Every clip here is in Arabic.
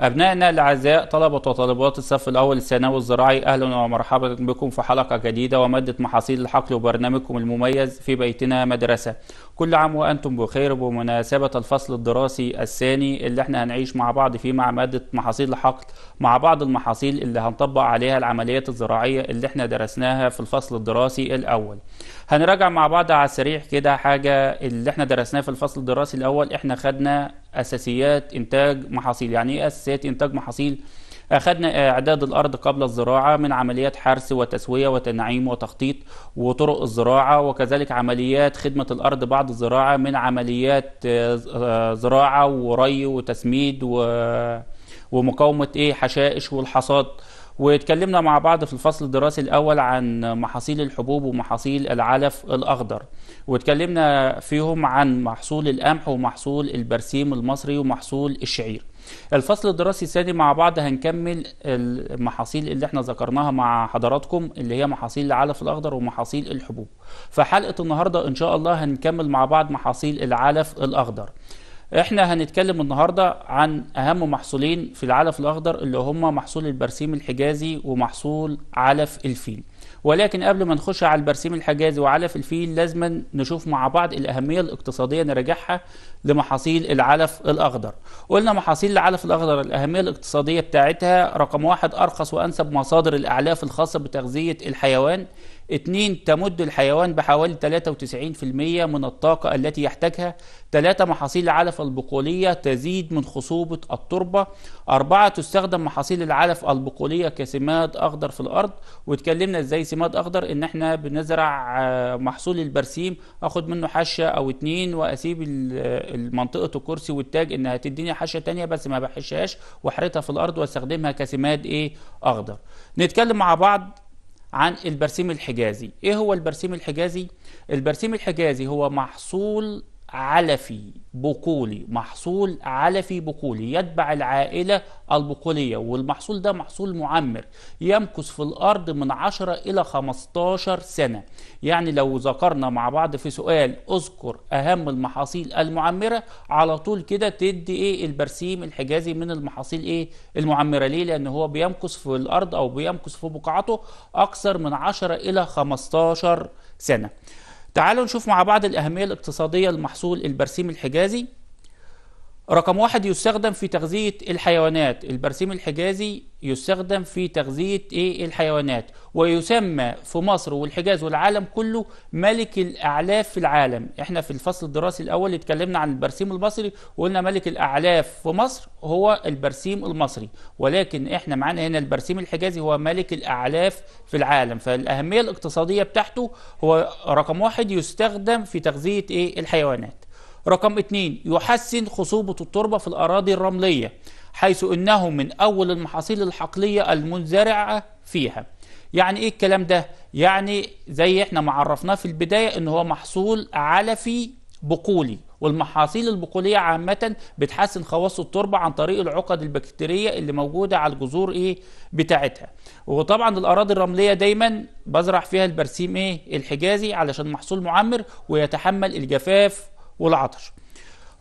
أبنائنا الأعزاء طلبة وطالبات الصف الأول الثانوي الزراعي أهلا ومرحبا بكم في حلقة جديدة ومادة محاصيل الحقل وبرنامجكم المميز في بيتنا مدرسة كل عام وأنتم بخير بمناسبة الفصل الدراسي الثاني اللي احنا هنعيش مع بعض فيه مع مادة محاصيل الحقل مع بعض المحاصيل اللي هنطبق عليها العمليات الزراعية اللي احنا درسناها في الفصل الدراسي الأول هنراجع مع بعض على السريع كده حاجة اللي احنا درسناها في الفصل الدراسي الأول احنا خدنا أساسيات إنتاج محاصيل يعني إيه أساسيات إنتاج محاصيل أخذنا إعداد الأرض قبل الزراعة من عمليات حرث وتسوية وتنعيم وتخطيط وطرق الزراعة وكذلك عمليات خدمة الأرض بعد الزراعة من عمليات آه، زراعة وري وتسميد ومقاومة إيه حشائش والحصاد واتكلمنا مع بعض في الفصل الدراسي الأول عن محاصيل الحبوب ومحاصيل العلف الأخضر واتكلمنا فيهم عن محصول القمح ومحصول البرسيم المصري ومحصول الشعير الفصل الدراسي الثاني مع بعض هنكمل المحاصيل اللي احنا ذكرناها مع حضراتكم اللي هي محاصيل العلف الاخضر ومحاصيل الحبوب فحلقه النهارده ان شاء الله هنكمل مع بعض محاصيل العلف الاخضر احنا هنتكلم النهارده عن اهم محصولين في العلف الاخضر اللي هم محصول البرسيم الحجازي ومحصول علف الفيل ولكن قبل ما نخش على البرسيم الحجازي وعلف الفيل لازم نشوف مع بعض الأهمية الاقتصادية نراجعها لمحاصيل العلف الأخضر قلنا محاصيل العلف الأخضر الأهمية الاقتصادية بتاعتها رقم واحد أرخص وأنسب مصادر الأعلاف الخاصة بتغذية الحيوان اتنين تمد الحيوان بحوالي 93% من الطاقة التي يحتاجها تلاتة محاصيل العلف البقولية تزيد من خصوبة التربة أربعة تستخدم محاصيل العلف البقولية كسماد أخضر في الأرض واتكلمنا ازاي سماد أخضر إن احنا بنزرع آه، محصول البرسيم أخد منه حشة أو اتنين وأسيب آه، منطقة الكرسي والتاج إنها تديني حشة تانية بس ما بحشهاش وحرتها في الأرض واستخدمها كسماد إيه أخضر نتكلم مع بعض عن البرسيم الحجازي ايه هو البرسيم الحجازي البرسيم الحجازي هو محصول علفي بقولي محصول علفي بقولي يتبع العائلة البقولية والمحصول ده محصول معمر يمكث في الأرض من 10 إلى 15 سنة يعني لو ذكرنا مع بعض في سؤال أذكر أهم المحاصيل المعمرة على طول كده تدي إيه البرسيم الحجازي من المحاصيل إيه المعمرة ليه لأن هو بيمكث في الأرض أو بيمكث في بقعته أكثر من 10 إلى 15 سنة تعالوا نشوف مع بعض الأهمية الاقتصادية لمحصول البرسيم الحجازي رقم واحد يستخدم في تغذية الحيوانات البرسيم الحجازي يستخدم في تغذية ايه الحيوانات ويسمى في مصر والحجاز والعالم كله ملك الأعلاف في العالم احنا في الفصل الدراسي الأول اتكلمنا عن البرسيم المصري وقلنا ملك الأعلاف في مصر هو البرسيم المصري ولكن احنا معانا هنا البرسيم الحجازي هو ملك الأعلاف في العالم فالأهمية الاقتصادية بتاعته هو رقم واحد يستخدم في تغذية ايه الحيوانات رقم اثنين يحسن خصوبة التربة في الأراضي الرملية حيث أنه من أول المحاصيل الحقلية المنزرعة فيها يعني إيه الكلام ده؟ يعني زي إحنا ما عرفناه في البداية أنه هو محصول علفي بقولي والمحاصيل البقولية عامة بتحسن خواص التربة عن طريق العقد البكتيرية اللي موجودة على الجذور ايه بتاعتها وطبعا الأراضي الرملية دايما بزرع فيها البرسيم ايه الحجازي علشان محصول معمر ويتحمل الجفاف والعطش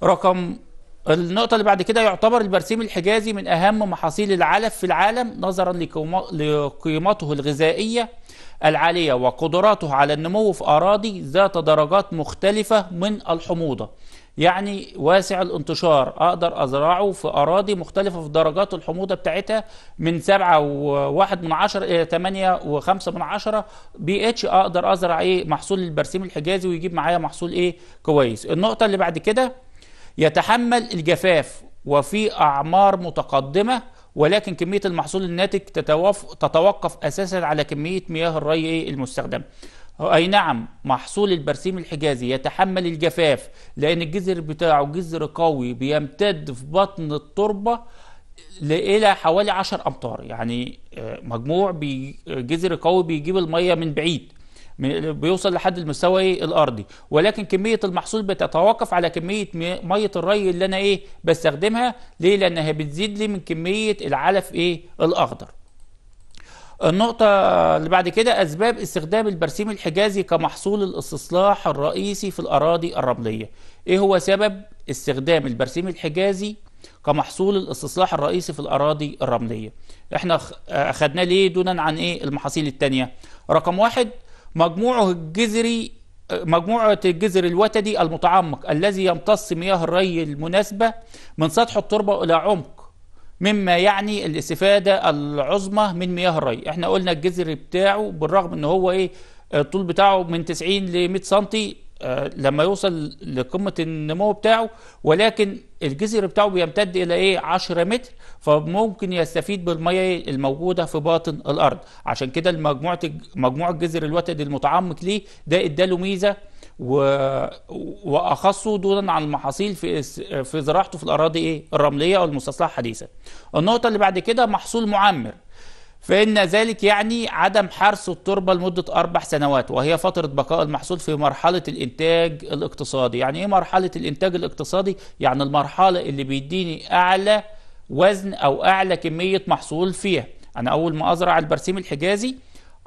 رقم النقطة اللي بعد كده يعتبر البرسيم الحجازي من أهم محاصيل العلف في العالم نظرا لقيمته الغذائية العالية وقدراته على النمو في أراضي ذات درجات مختلفة من الحموضة يعني واسع الانتشار اقدر ازرعه في اراضي مختلفه في درجات الحموضه بتاعتها من 7.1 من 10 الى 8.5 من 10 بي اتش اقدر ازرع ايه محصول البرسيم الحجازي ويجيب معايا محصول ايه كويس النقطه اللي بعد كده يتحمل الجفاف وفي اعمار متقدمه ولكن كميه المحصول الناتج تتوقف اساسا على كميه مياه الري إيه؟ المستخدمه أي نعم محصول البرسيم الحجازي يتحمل الجفاف لأن الجذر بتاعه جذر قوي بيمتد في بطن التربة إلى حوالي 10 أمتار يعني آه، مجموع جذر قوي بيجيب المية من بعيد بيوصل لحد المستوى الارضي ولكن كميه المحصول بتتوقف على كميه ميه الري اللي انا ايه بستخدمها ليه لانها بتزيد لي من كميه العلف ايه الاخضر النقطة اللي بعد كده أسباب استخدام البرسيم الحجازي كمحصول الاستصلاح الرئيسي في الأراضي الرملية إيه هو سبب استخدام البرسيم الحجازي كمحصول الاستصلاح الرئيسي في الأراضي الرملية إحنا أخدناه ليه دونا عن إيه المحاصيل التانية رقم واحد مجموعه الجذري مجموعة الجذر الوتدي المتعمق الذي يمتص مياه الري المناسبة من سطح التربة إلى عمق مما يعني الاستفادة العظمى من مياه الري احنا قلنا الجذر بتاعه بالرغم ان هو ايه الطول بتاعه من 90 ل 100 سم لما يوصل لقمة النمو بتاعه ولكن الجذر بتاعه بيمتد إلى إيه 10 متر فممكن يستفيد بالمية الموجودة في باطن الأرض عشان كده مجموعة مجموع الجذر الوتد المتعمق ليه ده إداله ميزة واخصه دونا عن المحاصيل في في زراعته في الاراضي ايه الرمليه او المستصلحه حديثا النقطه اللي بعد كده محصول معمر فإن ذلك يعني عدم حرس التربة لمدة أربع سنوات وهي فترة بقاء المحصول في مرحلة الإنتاج الاقتصادي يعني إيه مرحلة الإنتاج الاقتصادي؟ يعني المرحلة اللي بيديني أعلى وزن أو أعلى كمية محصول فيها أنا أول ما أزرع البرسيم الحجازي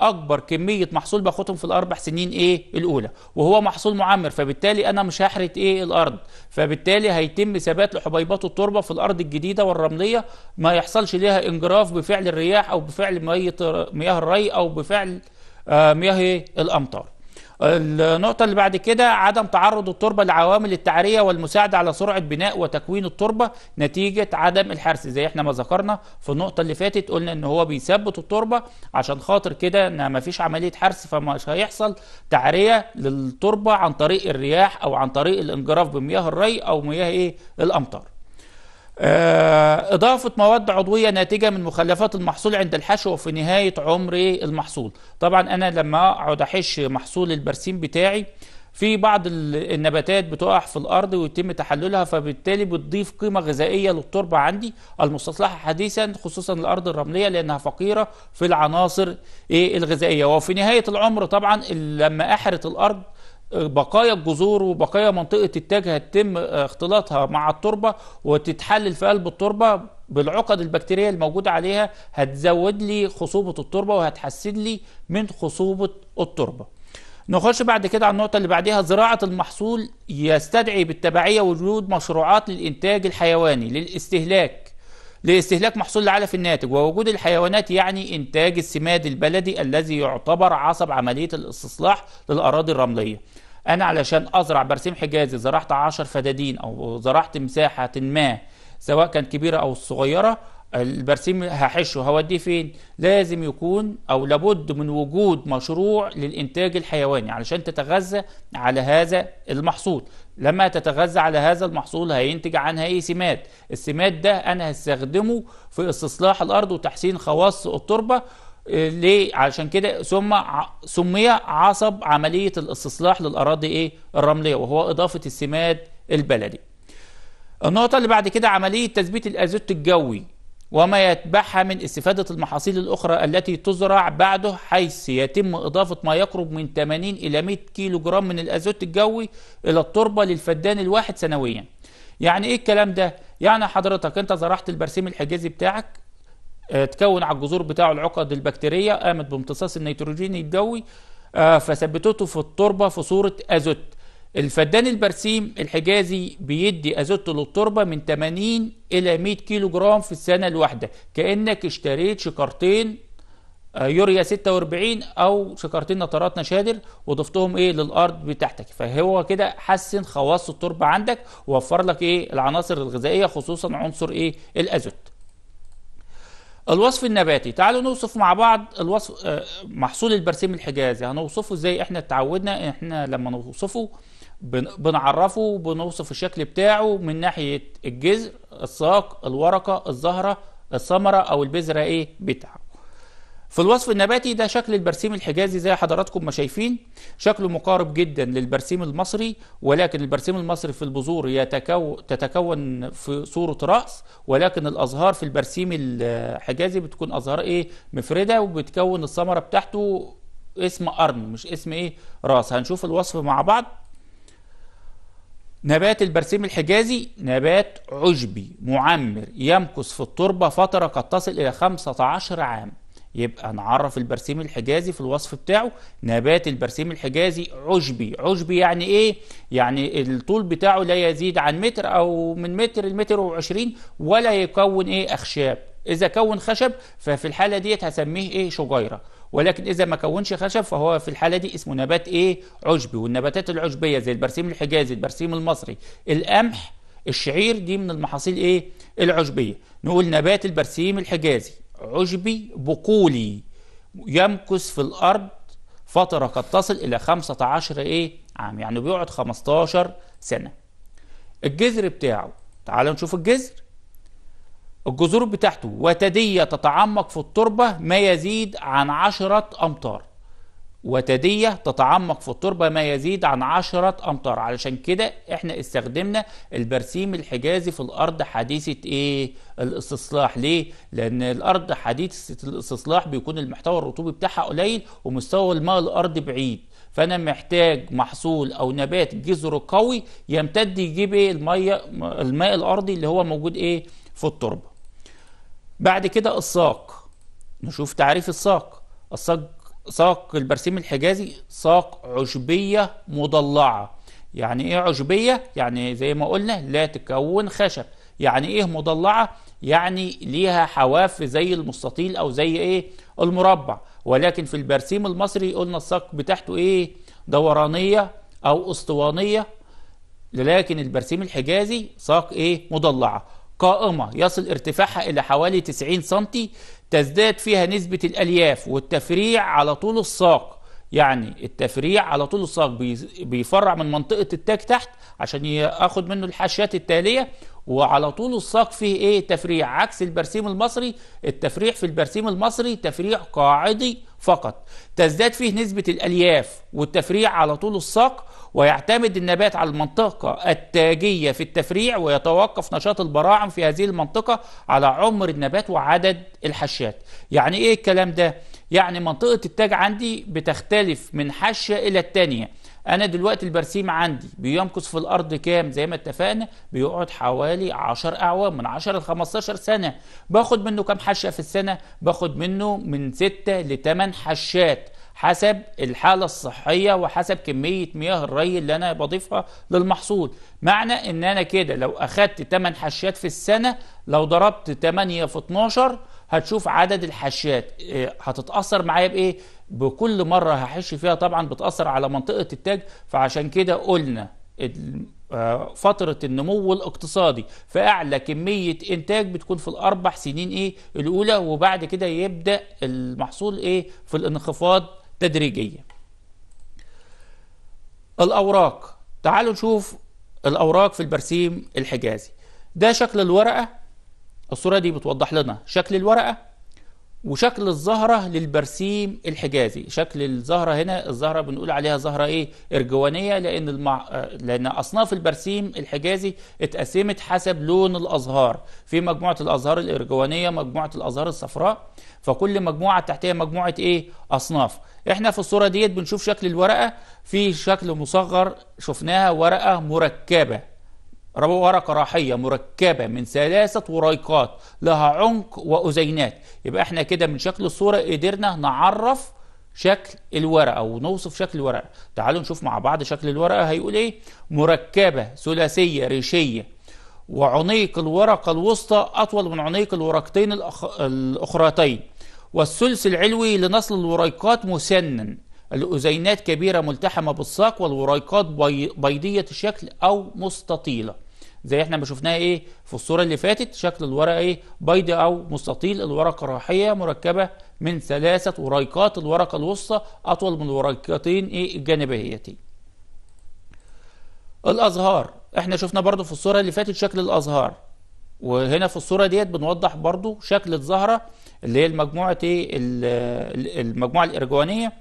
اكبر كميه محصول باخدهم في الاربع سنين ايه الاولى وهو محصول معمر فبالتالي انا مش هحرق ايه الارض فبالتالي هيتم ثبات لحبيبات التربه في الارض الجديده والرمليه ما يحصلش ليها انجراف بفعل الرياح او بفعل ميه مياه الري او بفعل آه مياه الامطار النقطة اللي بعد كده عدم تعرض التربة لعوامل التعرية والمساعدة على سرعة بناء وتكوين التربة نتيجة عدم الحرث زي احنا ما ذكرنا في النقطة اللي فاتت قلنا ان هو بيثبت التربة عشان خاطر كده ان ما فيش عملية حرث فمش هيحصل تعرية للتربة عن طريق الرياح او عن طريق الانجراف بمياه الري او مياه ايه الامطار آه، إضافة مواد عضوية ناتجة من مخلفات المحصول عند الحشو وفي نهاية عمر المحصول طبعا أنا لما أقعد أحش محصول البرسيم بتاعي في بعض النباتات بتقع في الأرض ويتم تحللها فبالتالي بتضيف قيمة غذائية للتربة عندي المستصلحة حديثا خصوصا الأرض الرملية لأنها فقيرة في العناصر إيه، الغذائية وفي نهاية العمر طبعا لما أحرت الأرض بقايا الجذور وبقايا منطقه التاج هتتم آه، اختلاطها مع التربه وتتحلل في قلب التربه بالعقد البكتيريه الموجوده عليها هتزود لي خصوبه التربه وهتحسن لي من خصوبه التربه نخش بعد كده على النقطة اللي بعديها زراعة المحصول يستدعي بالتبعية وجود مشروعات للإنتاج الحيواني للاستهلاك لاستهلاك محصول العلف الناتج ووجود الحيوانات يعني إنتاج السماد البلدي الذي يعتبر عصب عملية الاستصلاح للأراضي الرملية انا علشان ازرع برسيم حجازي زرعت 10 فدادين او زرعت مساحه ما سواء كانت كبيره او صغيره البرسيم هحشه هوديه فين لازم يكون او لابد من وجود مشروع للانتاج الحيواني علشان تتغذى على هذا المحصول لما تتغذى على هذا المحصول هينتج عنها ايه سمات؟ السمات ده انا هستخدمه في استصلاح الارض وتحسين خواص التربه ليه علشان كده ثم سمي عصب عملية الاستصلاح للأراضي إيه الرملية وهو إضافة السماد البلدي النقطة اللي بعد كده عملية تثبيت الأزوت الجوي وما يتبعها من استفادة المحاصيل الأخرى التي تزرع بعده حيث يتم إضافة ما يقرب من 80 إلى 100 كيلو جرام من الأزوت الجوي إلى التربة للفدان الواحد سنويا يعني إيه الكلام ده؟ يعني حضرتك أنت زرعت البرسيم الحجازي بتاعك آه، تكون على الجذور بتاعه العقد البكتيريه قامت بامتصاص النيتروجين الجوي آه، فثبتته في التربه في صوره ازوت الفدان البرسيم الحجازي بيدي ازوت للتربه من 80 الى 100 كيلو جرام في السنه الواحده كانك اشتريت شكارتين آه، يوريا 46 او شكارتين نترات نشادر وضفتهم ايه للارض بتاعتك فهو كده حسن خواص التربه عندك ووفر لك ايه العناصر الغذائيه خصوصا عنصر ايه الازوت الوصف النباتي تعالوا نوصف مع بعض الوصف آه، محصول البرسيم الحجازي هنوصفه ازاي احنا اتعودنا احنا لما نوصفه بنعرفه بنوصف الشكل بتاعه من ناحية الجذر الساق الورقة الزهرة الثمرة او البذرة ايه بتاعه في الوصف النباتي ده شكل البرسيم الحجازي زي حضراتكم ما شايفين شكله مقارب جدا للبرسيم المصري ولكن البرسيم المصري في البذور يتكو تتكون في صورة رأس ولكن الأزهار في البرسيم الحجازي بتكون أزهار إيه مفردة وبتكون الثمرة بتاعته اسم قرن مش اسم إيه رأس هنشوف الوصف مع بعض نبات البرسيم الحجازي نبات عشبي معمر يمكث في التربة فترة قد تصل إلى 15 عام يبقى نعرف البرسيم الحجازي في الوصف بتاعه نبات البرسيم الحجازي عشبي عشبي يعني ايه يعني الطول بتاعه لا يزيد عن متر او من متر لمتر وعشرين ولا يكون ايه اخشاب اذا كون خشب ففي الحاله ديت هسميه ايه شجيره ولكن اذا ما كونش خشب فهو في الحاله دي اسمه نبات ايه عشبي والنباتات العشبيه زي البرسيم الحجازي البرسيم المصري القمح الشعير دي من المحاصيل ايه العشبيه نقول نبات البرسيم الحجازي عشبي بقولي يمكث في الأرض فترة قد تصل إلى 15 إيه عام يعني بيقعد 15 سنة الجذر بتاعه تعالوا نشوف الجذر الجذور بتاعته وتدية تتعمق في التربة ما يزيد عن 10 أمتار وتدية تتعمق في التربة ما يزيد عن عشرة أمتار علشان كده احنا استخدمنا البرسيم الحجازي في الأرض حديثة ايه الاستصلاح ليه؟ لأن الأرض حديثة الاستصلاح بيكون المحتوى الرطوبي بتاعها قليل ومستوى الماء الأرض بعيد فأنا محتاج محصول أو نبات جذره قوي يمتد يجيب ايه المية الماء الأرضي اللي هو موجود ايه في التربة بعد كده الساق نشوف تعريف الساق الساق ساق البرسيم الحجازي ساق عشبية مضلعة يعني ايه عشبية؟ يعني زي ما قلنا لا تكون خشب يعني ايه مضلعة؟ يعني ليها حواف زي المستطيل او زي ايه المربع ولكن في البرسيم المصري قلنا الساق بتاعته ايه دورانية او اسطوانية لكن البرسيم الحجازي ساق ايه مضلعة قائمة يصل ارتفاعها الى حوالي 90 سنتي تزداد فيها نسبة الألياف والتفريع على طول الساق يعني التفريع على طول الصاق بيفرع من منطقة التاج تحت عشان ياخد منه الحاشيات التالية وعلى طول الساق فيه ايه تفريع عكس البرسيم المصري التفريع في البرسيم المصري تفريع قاعدي فقط تزداد فيه نسبة الألياف والتفريع على طول الساق ويعتمد النبات على المنطقة التاجية في التفريع ويتوقف نشاط البراعم في هذه المنطقة على عمر النبات وعدد الحشات يعني ايه الكلام ده؟ يعني منطقة التاج عندي بتختلف من حاشية إلى التانية أنا دلوقتي البرسيم عندي بيمكث في الأرض كام زي ما اتفقنا بيقعد حوالي 10 أعوام من 10 ل 15 سنة باخد منه كام حاشية في السنة باخد منه من 6 ل 8 حشات حسب الحالة الصحية وحسب كمية مياه الري اللي أنا بضيفها للمحصول معنى إن أنا كده لو أخدت 8 حشات في السنة لو ضربت 8 في 12 هتشوف عدد الحشيات إيه، هتتاثر معايا بايه بكل مره هحش فيها طبعا بتاثر على منطقه التاج فعشان كده قلنا آه، فترة النمو الاقتصادي فأعلى كمية إنتاج بتكون في الأربع سنين إيه الأولى وبعد كده يبدأ المحصول إيه في الانخفاض تدريجيا الأوراق تعالوا نشوف الأوراق في البرسيم الحجازي ده شكل الورقة الصورة دي بتوضح لنا شكل الورقة وشكل الزهرة للبرسيم الحجازي شكل الزهرة هنا الزهرة بنقول عليها زهرة ايه ارجوانية لان المع... لان اصناف البرسيم الحجازي اتقسمت حسب لون الازهار في مجموعة الازهار الارجوانية مجموعة الازهار الصفراء فكل مجموعة تحتها مجموعة ايه اصناف احنا في الصورة ديت بنشوف شكل الورقة في شكل مصغر شفناها ورقة مركبة ورقة راحية مركبة من ثلاثة وريقات لها عمق وأزينات يبقى احنا كده من شكل الصورة قدرنا نعرف شكل الورقة ونوصف شكل الورقة تعالوا نشوف مع بعض شكل الورقة هيقول ايه مركبة ثلاثية ريشية وعنيق الورقة الوسطى أطول من عنيق الورقتين الأخ... الأخرتين والثلث العلوي لنصل الوريقات مسنن الأزينات كبيرة ملتحمة بالساق والوريقات بي... بيضية الشكل أو مستطيلة زي احنا ما شفناها ايه في الصوره اللي فاتت شكل الورقه ايه بيضة او مستطيل الورقه راحيه مركبه من ثلاثه وريقات الورقه الوسطى اطول من الورقتين ايه الجانبيتين الازهار احنا شفنا برضو في الصوره اللي فاتت شكل الازهار وهنا في الصوره ديت بنوضح برضو شكل الزهره اللي هي المجموعه ايه المجموعه الارجوانيه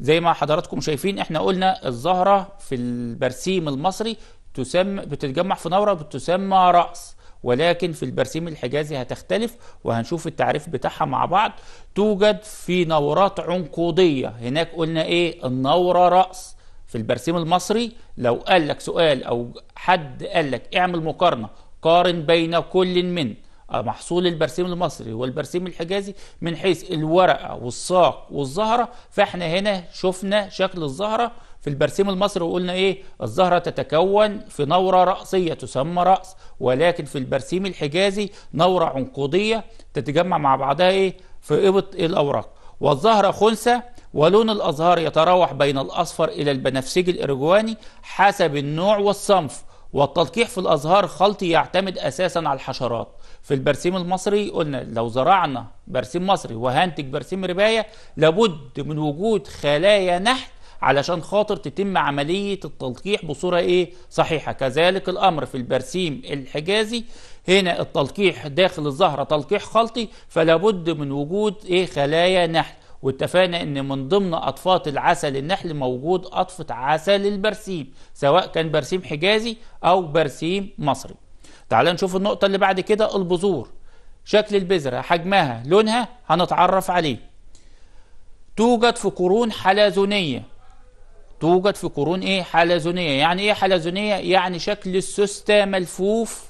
زي ما حضراتكم شايفين احنا قلنا الزهره في البرسيم المصري تسمى بتتجمع في نورة بتسمى رأس ولكن في البرسيم الحجازي هتختلف وهنشوف التعريف بتاعها مع بعض توجد في نورات عنقودية هناك قلنا ايه النورة رأس في البرسيم المصري لو قال لك سؤال او حد قال لك اعمل مقارنة قارن بين كل من آه، محصول البرسيم المصري والبرسيم الحجازي من حيث الورقة والساق والزهرة فاحنا هنا شفنا شكل الزهرة في البرسيم المصري وقلنا ايه الزهرة تتكون في نورة رأسية تسمى رأس ولكن في البرسيم الحجازي نورة عنقودية تتجمع مع بعضها ايه في إبط الأوراق والزهرة خنثى ولون الأزهار يتراوح بين الأصفر إلى البنفسجي الإرجواني حسب النوع والصنف والتلقيح في الأزهار خلطي يعتمد أساسا على الحشرات في البرسيم المصري قلنا لو زرعنا برسيم مصري وهنتج برسيم رباية لابد من وجود خلايا نحل علشان خاطر تتم عملية التلقيح بصورة ايه صحيحة كذلك الامر في البرسيم الحجازي هنا التلقيح داخل الزهرة تلقيح خلطي فلا بد من وجود ايه خلايا نحل واتفقنا ان من ضمن اطفات العسل النحل موجود اطفة عسل البرسيم سواء كان برسيم حجازي او برسيم مصري تعال نشوف النقطة اللي بعد كده البذور شكل البذرة حجمها لونها هنتعرف عليه توجد في قرون حلزونية توجد في قرون ايه حلزونيه يعني ايه حلزونيه يعني شكل السوسته ملفوف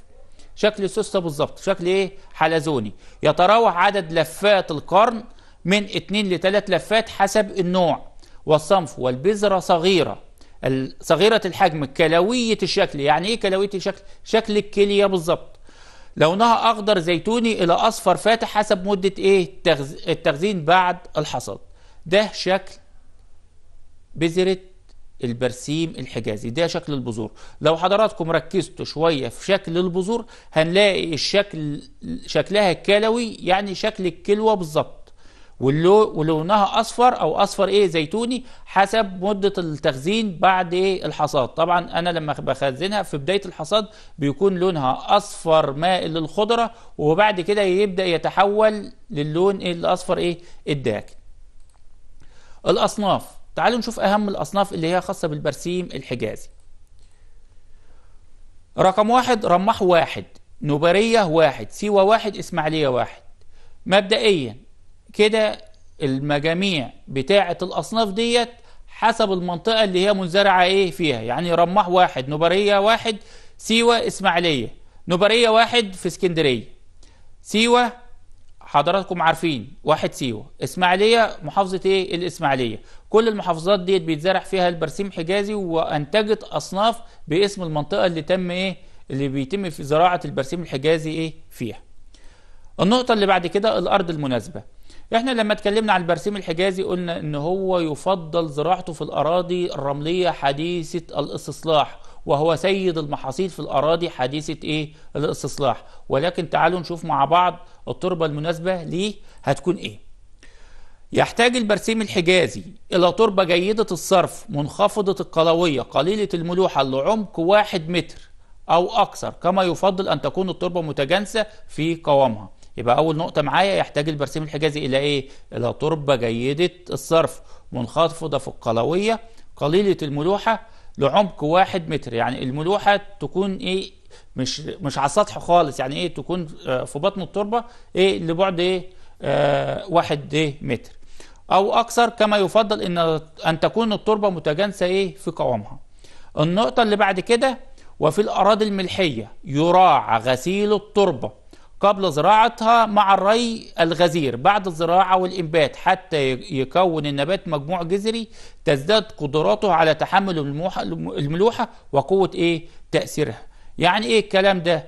شكل السوسته بالظبط شكل ايه حلزوني يتراوح عدد لفات القرن من 2 ل 3 لفات حسب النوع والصنف والبذره صغيره صغيره الحجم كلويه الشكل يعني ايه كلويه الشكل شكل الكليه بالظبط لونها اخضر زيتوني الى اصفر فاتح حسب مده ايه التخزين بعد الحصاد ده شكل بذره البرسيم الحجازي ده شكل البذور لو حضراتكم ركزتوا شوية في شكل البذور هنلاقي الشكل شكلها كلوي يعني شكل الكلوة بالظبط ولونها أصفر أو أصفر إيه زيتوني حسب مدة التخزين بعد إيه الحصاد طبعا أنا لما بخزنها في بداية الحصاد بيكون لونها أصفر مائل للخضرة وبعد كده يبدأ يتحول للون إيه الأصفر إيه الداكن الأصناف تعالوا نشوف أهم الأصناف اللي هي خاصة بالبرسيم الحجازي رقم واحد رمح واحد نوبرية واحد سيوا واحد إسماعيلية واحد مبدئيا كده المجاميع بتاعة الأصناف ديت حسب المنطقة اللي هي منزرعة إيه فيها يعني رمح واحد نوبرية واحد سيوا إسماعيلية نوبرية واحد في اسكندرية سيوا حضراتكم عارفين واحد سيوة إسماعيلية محافظة إيه الإسماعيلية كل المحافظات ديت بيتزرع فيها البرسيم حجازي وانتجت اصناف باسم المنطقه اللي تم ايه اللي بيتم في زراعه البرسيم الحجازي ايه فيها النقطه اللي بعد كده الارض المناسبه احنا لما اتكلمنا عن البرسيم الحجازي قلنا ان هو يفضل زراعته في الاراضي الرمليه حديثه الاستصلاح وهو سيد المحاصيل في الاراضي حديثه ايه الاستصلاح ولكن تعالوا نشوف مع بعض التربه المناسبه ليه هتكون ايه يحتاج البرسيم الحجازي إلى تربة جيدة الصرف منخفضة القلوية قليلة الملوحة لعمق واحد متر أو أكثر كما يفضل أن تكون التربة متجانسة في قوامها يبقى أول نقطة معايا يحتاج البرسيم الحجازي إلى إيه؟ إلى تربة جيدة الصرف منخفضة في القلوية قليلة الملوحة لعمق واحد متر يعني الملوحة تكون إيه مش مش على السطح خالص يعني إيه تكون آه، في بطن التربة إيه لبعد إيه آه واحد إيه متر أو أكثر كما يفضل أن, أن تكون التربة متجانسة إيه في قوامها النقطة اللي بعد كده وفي الأراضي الملحية يراعى غسيل التربة قبل زراعتها مع الري الغزير بعد الزراعة والإنبات حتى يكون النبات مجموع جذري تزداد قدراته على تحمل الملوحة وقوة إيه تأثيرها يعني إيه الكلام ده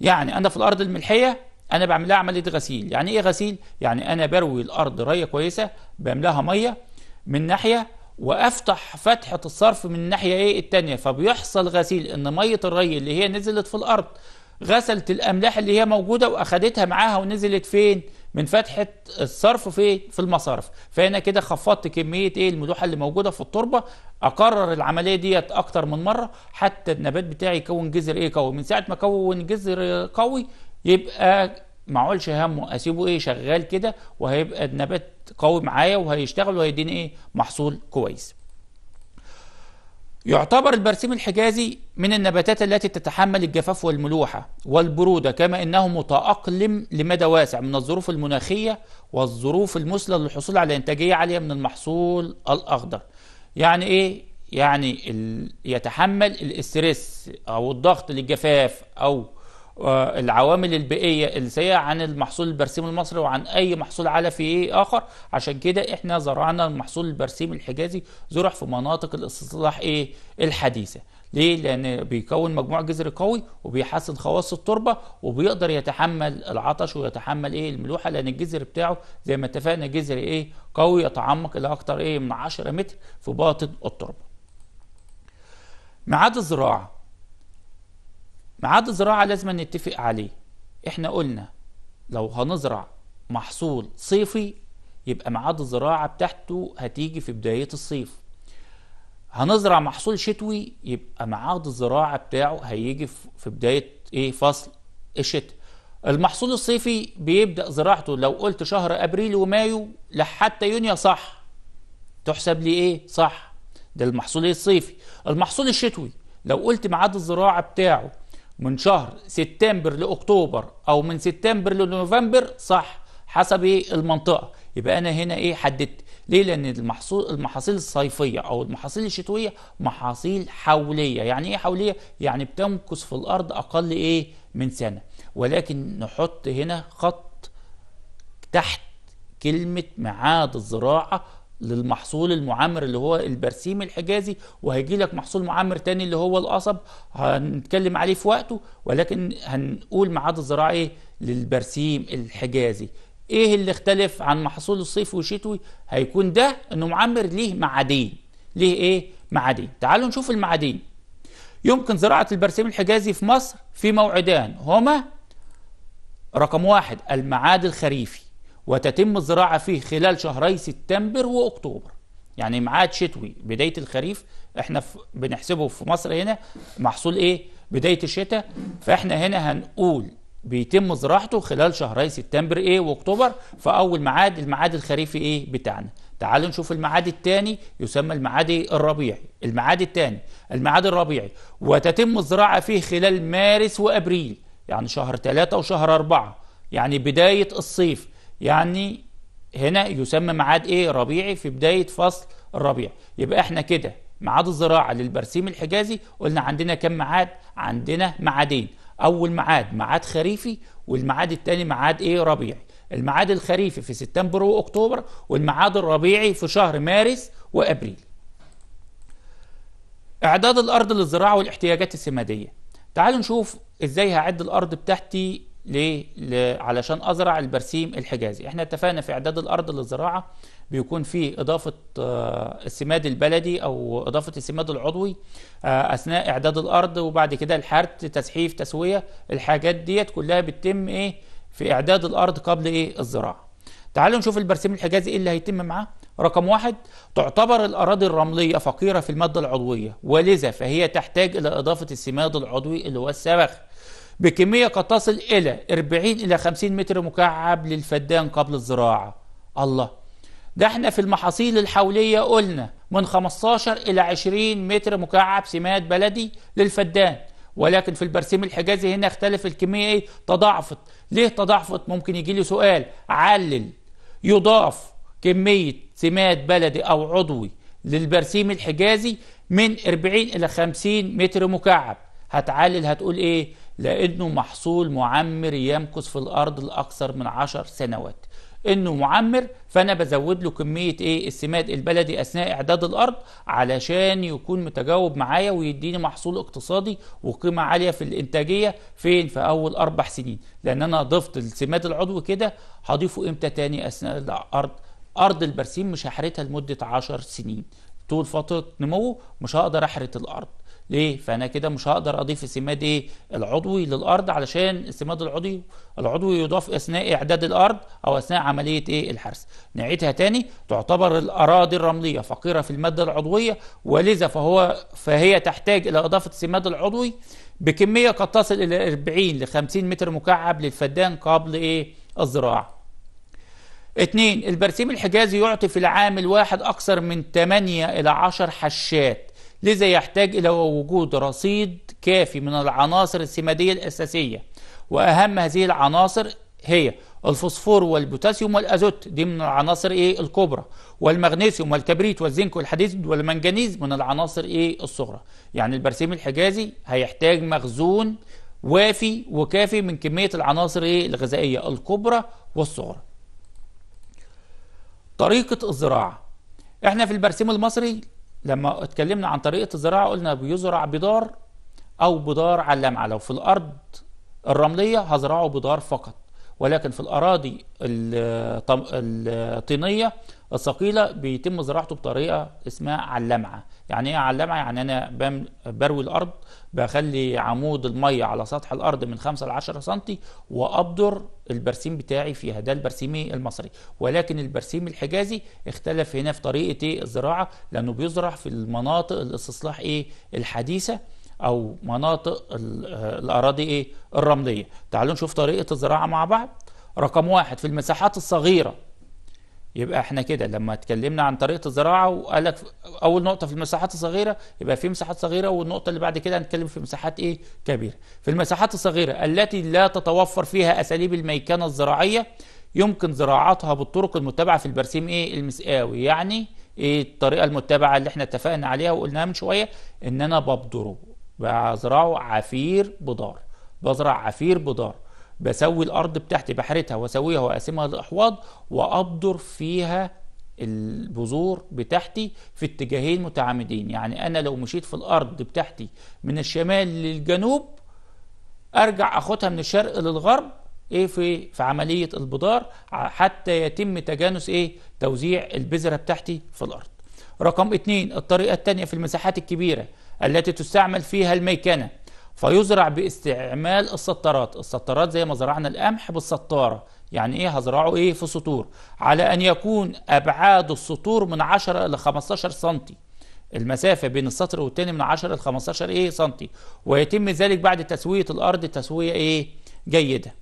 يعني أنا في الأرض الملحية انا بعمل لها عمليه غسيل يعني ايه غسيل يعني انا بروي الارض ريه كويسه بملاها ميه من ناحيه وافتح فتحه الصرف من الناحيه ايه التانية فبيحصل غسيل ان ميه الري اللي هي نزلت في الارض غسلت الاملاح اللي هي موجوده واخدتها معاها ونزلت فين من فتحه الصرف فين في المصارف فهنا كده خفضت كميه ايه الملوحه اللي موجوده في التربه اكرر العمليه ديت اكتر من مره حتى النبات بتاعي يكون جذر ايه قوي من ساعه ما كون جذر قوي يبقى ما اقولش همه اسيبه ايه شغال كده وهيبقى النبات قوي معايا وهيشتغل وهيديني ايه محصول كويس يعتبر البرسيم الحجازي من النباتات التي تتحمل الجفاف والملوحة والبرودة كما أنه متأقلم لمدى واسع من الظروف المناخية والظروف المثلى للحصول على إنتاجية عالية من المحصول الأخضر يعني إيه؟ يعني يتحمل الاسترس أو الضغط للجفاف أو العوامل البيئية السيئة عن المحصول البرسيم المصري وعن أي محصول علفي آخر عشان كده إحنا زرعنا المحصول البرسيم الحجازي زرع في مناطق الاستصلاح إيه الحديثة ليه؟ لأن بيكون مجموع جذري قوي وبيحسن خواص التربة وبيقدر يتحمل العطش ويتحمل إيه الملوحة لأن الجذر بتاعه زي ما اتفقنا جذر إيه قوي يتعمق إلى أكتر إيه من 10 متر في باطن التربة. ميعاد الزراعة ميعاد الزراعة لازم نتفق عليه احنا قلنا لو هنزرع محصول صيفي يبقى ميعاد الزراعة بتاعته هتيجي في بداية الصيف هنزرع محصول شتوي يبقى ميعاد الزراعة بتاعه هيجي في بداية ايه فصل الشتاء المحصول الصيفي بيبدأ زراعته لو قلت شهر أبريل ومايو لحتى يونيو صح تحسب لي ايه صح ده المحصول الصيفي المحصول الشتوي لو قلت ميعاد الزراعة بتاعه من شهر سبتمبر لاكتوبر او من سبتمبر لنوفمبر صح حسب ايه المنطقه يبقى انا هنا ايه حددت ليه لان المحصول المحاصيل الصيفيه او المحاصيل الشتويه محاصيل حوليه يعني ايه حوليه يعني بتمكث في الارض اقل ايه من سنه ولكن نحط هنا خط تحت كلمه ميعاد الزراعه للمحصول المعمر اللي هو البرسيم الحجازي وهيجي لك محصول معمر تاني اللي هو القصب هنتكلم عليه في وقته ولكن هنقول معاد الزراعي إيه؟ للبرسيم الحجازي ايه اللي اختلف عن محصول الصيف والشتوي هيكون ده انه معمر ليه معادين ليه ايه معادين تعالوا نشوف المعادين يمكن زراعه البرسيم الحجازي في مصر في موعدان هما رقم واحد المعاد الخريفي وتتم الزراعة فيه خلال شهري سبتمبر وأكتوبر يعني معاد شتوي بداية الخريف احنا بنحسبه في مصر هنا محصول ايه بداية الشتاء فاحنا هنا هنقول بيتم زراعته خلال شهري سبتمبر ايه واكتوبر فاول ميعاد الميعاد الخريفي ايه بتاعنا تعالوا نشوف الميعاد الثاني يسمى الميعاد الربيعي الميعاد الثاني الميعاد الربيعي وتتم الزراعه فيه خلال مارس وابريل يعني شهر ثلاثة وشهر أربعة يعني بدايه الصيف يعني هنا يسمى ميعاد ايه ربيعي في بداية فصل الربيع يبقى احنا كده ميعاد الزراعة للبرسيم الحجازي قلنا عندنا كم ميعاد عندنا ميعادين اول ميعاد ميعاد خريفي والميعاد الثاني ميعاد ايه ربيعي الميعاد الخريفي في سبتمبر واكتوبر والميعاد الربيعي في شهر مارس وابريل اعداد الارض للزراعه والاحتياجات السماديه تعالوا نشوف ازاي هعد الارض بتاعتي ليه؟ علشان أزرع البرسيم الحجازي احنا اتفقنا في إعداد الأرض للزراعة بيكون في إضافة آه، السماد البلدي أو إضافة السماد العضوي آه، أثناء إعداد الأرض وبعد كده الحرث تسحيف تسوية الحاجات ديت كلها بتتم إيه في إعداد الأرض قبل إيه الزراعة تعالوا نشوف البرسيم الحجازي إيه اللي هيتم معاه رقم واحد تعتبر الأراضي الرملية فقيرة في المادة العضوية ولذا فهي تحتاج إلى إضافة السماد العضوي اللي هو السبخ بكمية قد تصل إلى 40 إلى 50 متر مكعب للفدان قبل الزراعة الله ده احنا في المحاصيل الحولية قلنا من 15 إلى 20 متر مكعب سماد بلدي للفدان ولكن في البرسيم الحجازي هنا اختلف الكمية ايه تضاعفت ليه تضاعفت ممكن يجي لي سؤال علل يضاف كمية سماد بلدي أو عضوي للبرسيم الحجازي من 40 إلى 50 متر مكعب هتعلل هتقول ايه لانه محصول معمر يمكث في الارض لاكثر من عشر سنوات انه معمر فانا بزود له كميه ايه السماد البلدي اثناء اعداد الارض علشان يكون متجاوب معايا ويديني محصول اقتصادي وقيمه عاليه في الانتاجيه فين في اول اربع سنين لان انا ضفت السماد العضوي كده هضيفه امتى تاني اثناء الارض ارض البرسيم مش هحرتها لمده 10 سنين طول فتره نموه مش هقدر احرت الارض ليه فانا كده مش هقدر اضيف السماد ايه العضوي للارض علشان السماد العضوي العضوي يضاف اثناء اعداد الارض او اثناء عمليه ايه الحرث نعيدها تاني تعتبر الاراضي الرمليه فقيره في الماده العضويه ولذا فهو فهي تحتاج الى اضافه السماد العضوي بكميه قد تصل الى 40 ل 50 متر مكعب للفدان قبل ايه الزراعه اثنين البرسيم الحجازي يعطي في العام الواحد أكثر من 8 إلى 10 حشات لذا يحتاج إلى وجود رصيد كافي من العناصر السمادية الأساسية وأهم هذه العناصر هي الفوسفور والبوتاسيوم والازوت دي من العناصر ايه الكبرى والمغنيسيوم والكبريت والزنك والحديد والمنجنيز من العناصر ايه الصغرى يعني البرسيم الحجازي هيحتاج مخزون وافي وكافي من كميه العناصر ايه الغذائيه الكبرى والصغرى طريقه الزراعه احنا في البرسيم المصري لما اتكلمنا عن طريقة الزراعة قلنا بيزرع بدار أو بدار على اللمعة لو في الأرض الرملية هزرعه بدار فقط ولكن في الأراضي الطينية الثقيله بيتم زراعته بطريقه اسمها علمعه اللمعه يعني ايه علمعه اللمعه يعني انا بروي الارض بخلي عمود الميه على سطح الارض من 5 ل 10 سم وابدر البرسيم بتاعي فيها ده البرسيم المصري ولكن البرسيم الحجازي اختلف هنا في طريقه ايه الزراعه لانه بيزرع في المناطق الاستصلاح ايه الحديثه او مناطق الاراضي ايه الرمليه تعالوا نشوف طريقه الزراعه مع بعض رقم واحد في المساحات الصغيره يبقى احنا كده لما اتكلمنا عن طريقه الزراعه وقال لك اول نقطه في المساحات الصغيره يبقى في مساحات صغيره والنقطه اللي بعد كده هنتكلم في مساحات ايه كبيره في المساحات الصغيره التي لا تتوفر فيها اساليب الميكنه الزراعيه يمكن زراعتها بالطرق المتبعه في البرسيم ايه المسقاوي يعني ايه الطريقه المتبعه اللي احنا اتفقنا عليها وقلناها من شويه ان انا ببدره بزرعه عفير بدار بزرع عفير بدار بسوي الارض بتاعتي بحرتها واسويها واقسمها لاحواض وابدر فيها البذور بتاعتي في اتجاهين متعامدين يعني انا لو مشيت في الارض بتاعتي من الشمال للجنوب ارجع اخدها من الشرق للغرب ايه في في عمليه البدار حتى يتم تجانس ايه توزيع البذره بتاعتي في الارض رقم اتنين الطريقه الثانيه في المساحات الكبيره التي تستعمل فيها الميكنه فيزرع باستعمال السطارات السطارات زي ما زرعنا القمح بالسطارة يعني ايه هزرعه ايه في سطور على ان يكون ابعاد السطور من 10 الى 15 سنتي المسافة بين السطر والتاني من 10 ل 15 ايه سنتي ويتم ذلك بعد تسوية الارض تسوية ايه جيدة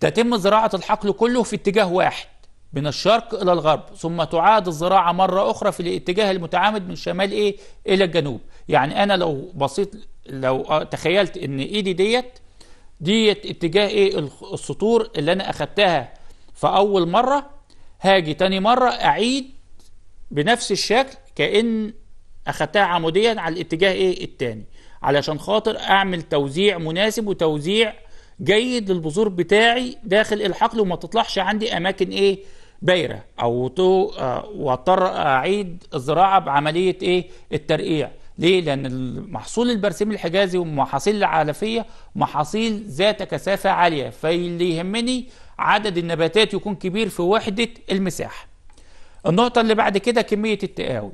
تتم زراعة الحقل كله في اتجاه واحد من الشرق إلى الغرب ثم تعاد الزراعة مرة أخرى في الاتجاه المتعامد من الشمال إيه إلى الجنوب يعني أنا لو بصيت لو تخيلت ان ايدي ديت ديت اتجاه ايه السطور اللي انا اخدتها في اول مره هاجي تاني مره اعيد بنفس الشكل كان اخدتها عموديا على الاتجاه ايه التاني علشان خاطر اعمل توزيع مناسب وتوزيع جيد للبذور بتاعي داخل الحقل وما تطلعش عندي اماكن ايه بايره او تو واضطر اعيد الزراعه بعمليه ايه الترقيع ليه لأن محصول البرسيم الحجازي والمحاصيل العلفية محاصيل ذات كثافة عالية فاللي يهمني عدد النباتات يكون كبير في وحدة المساحة النقطة اللي بعد كده كمية التقاوي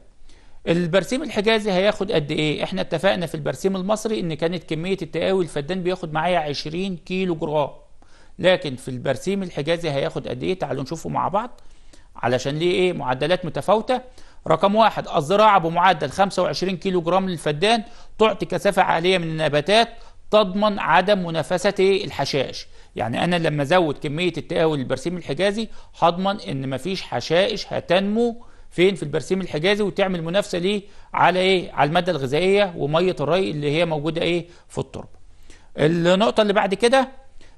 البرسيم الحجازي هياخد قد ايه احنا اتفقنا في البرسيم المصري ان كانت كمية التقاوي الفدان بياخد معايا 20 كيلو جرام لكن في البرسيم الحجازي هياخد قد ايه تعالوا نشوفه مع بعض علشان ليه ايه معدلات متفاوتة رقم واحد الزراعة بمعدل 25 كيلو جرام للفدان تعطي كثافة عالية من النباتات تضمن عدم منافسة الحشائش يعني أنا لما أزود كمية التقاوي للبرسيم الحجازي هضمن إن مفيش حشائش هتنمو فين في البرسيم الحجازي وتعمل منافسة ليه على إيه على المادة الغذائية ومية الري اللي هي موجودة إيه في التربة النقطة اللي بعد كده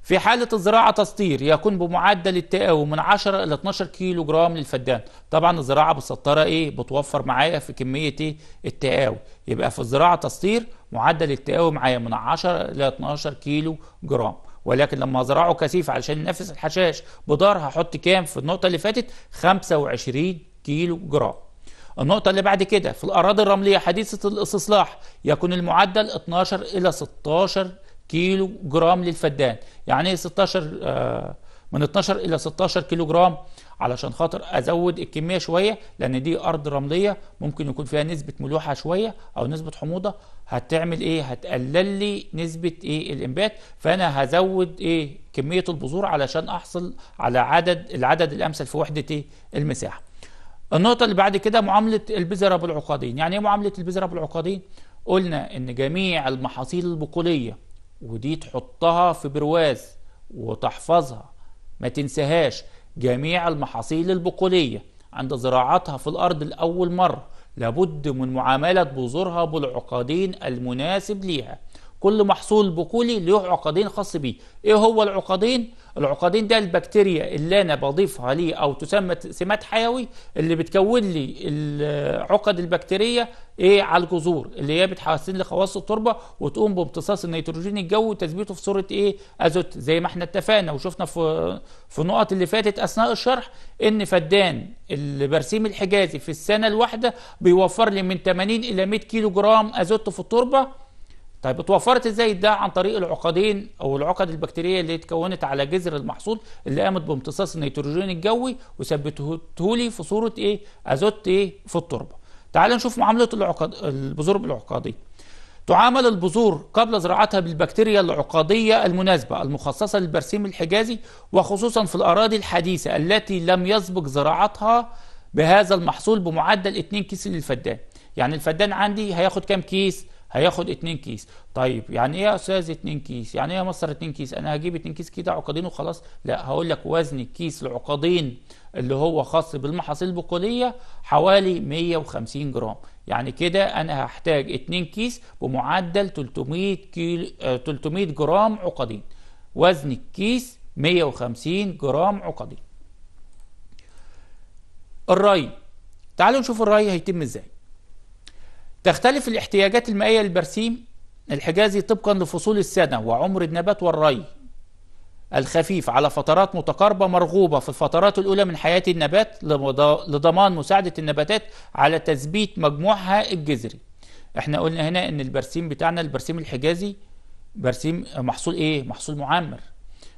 في حالة الزراعة تسطير يكون بمعدل التقاوم من 10 إلى 12 كيلو جرام للفدان طبعا الزراعة بسطرة إيه بتوفر معايا في كمية إيه التقاوم يبقى في الزراعة تسطير معدل التقاوم معايا من 10 إلى 12 كيلو جرام ولكن لما زراعه كثيف علشان ينافس الحشاش بدار هحط كام في النقطة اللي فاتت 25 كيلو جرام النقطة اللي بعد كده في الأراضي الرملية حديثة الاستصلاح يكون المعدل 12 إلى 16 كيلو كيلو جرام للفدان يعني ايه 16 آه، من 12 الى 16 كيلو جرام علشان خاطر ازود الكميه شويه لان دي ارض رمليه ممكن يكون فيها نسبه ملوحه شويه او نسبه حموضه هتعمل ايه هتقلل لي نسبه ايه الانبات فانا هزود ايه كميه البذور علشان احصل على عدد العدد الامثل في وحده ايه المساحه النقطه اللي بعد كده معامله البذره بالعقادين يعني ايه معامله البذره بالعقادين قلنا ان جميع المحاصيل البقوليه ودي تحطها في برواز وتحفظها ما تنساهاش جميع المحاصيل البقولية عند زراعتها في الأرض لأول مرة لابد من معاملة بذورها بالعقدين المناسب ليها كل محصول بقولي له عقدين خاص بيه ايه هو العقدين العقدين ده البكتيريا اللي انا بضيفها ليه او تسمى سمات حيوي اللي بتكون لي العقد البكتيريه ايه على الجذور اللي هي بتحسن لي خواص التربه وتقوم بامتصاص النيتروجين الجوي وتثبيته في صوره ايه ازوت زي ما احنا اتفقنا وشفنا في في النقط اللي فاتت اثناء الشرح ان فدان البرسيم الحجازي في السنه الواحده بيوفر لي من 80 الى 100 كيلو جرام ازوت في التربه طيب اتوفرت ازاي ده عن طريق العقدين او العقد البكتيريه اللي اتكونت على جذر المحصول اللي قامت بامتصاص النيتروجين الجوي وثبته لي في صوره ايه ازوت ايه في التربه تعال نشوف معامله العقد البذور بالعقادين. تعامل البذور قبل زراعتها بالبكتيريا العقادية المناسبة المخصصة للبرسيم الحجازي وخصوصا في الأراضي الحديثة التي لم يسبق زراعتها بهذا المحصول بمعدل 2 كيس للفدان يعني الفدان عندي هياخد كام كيس هياخد 2 كيس طيب يعني ايه يا استاذ 2 كيس يعني ايه يا مصر 2 كيس انا هجيب 2 كيس كده عقدين وخلاص لا هقول لك وزن الكيس العقدين اللي هو خاص بالمحاصيل البقوليه حوالي 150 جرام يعني كده انا هحتاج 2 كيس بمعدل 300 كيلو 300 جرام عقدين وزن الكيس 150 جرام عقدين الري تعالوا نشوف الري هيتم ازاي تختلف الاحتياجات المائية للبرسيم الحجازي طبقا لفصول السنة وعمر النبات والري الخفيف على فترات متقاربة مرغوبة في الفترات الأولى من حياة النبات لضمان مساعدة النباتات على تثبيت مجموعها الجذري احنا قلنا هنا ان البرسيم بتاعنا البرسيم الحجازي برسيم محصول ايه محصول معمر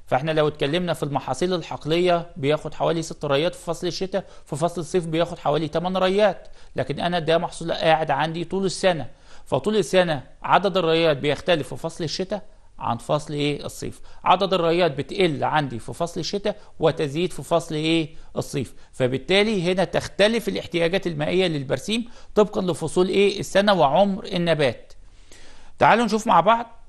فاحنا لو اتكلمنا في المحاصيل الحقليه بياخد حوالي 6 ريات في فصل الشتاء في فصل الصيف بياخد حوالي 8 ريات لكن انا ده محصول قاعد عندي طول السنه فطول السنه عدد الريات بيختلف في فصل الشتاء عن فصل ايه الصيف عدد الريات بتقل عندي في فصل الشتاء وتزيد في فصل ايه الصيف فبالتالي هنا تختلف الاحتياجات المائيه للبرسيم طبقا لفصول ايه السنه وعمر النبات تعالوا نشوف مع بعض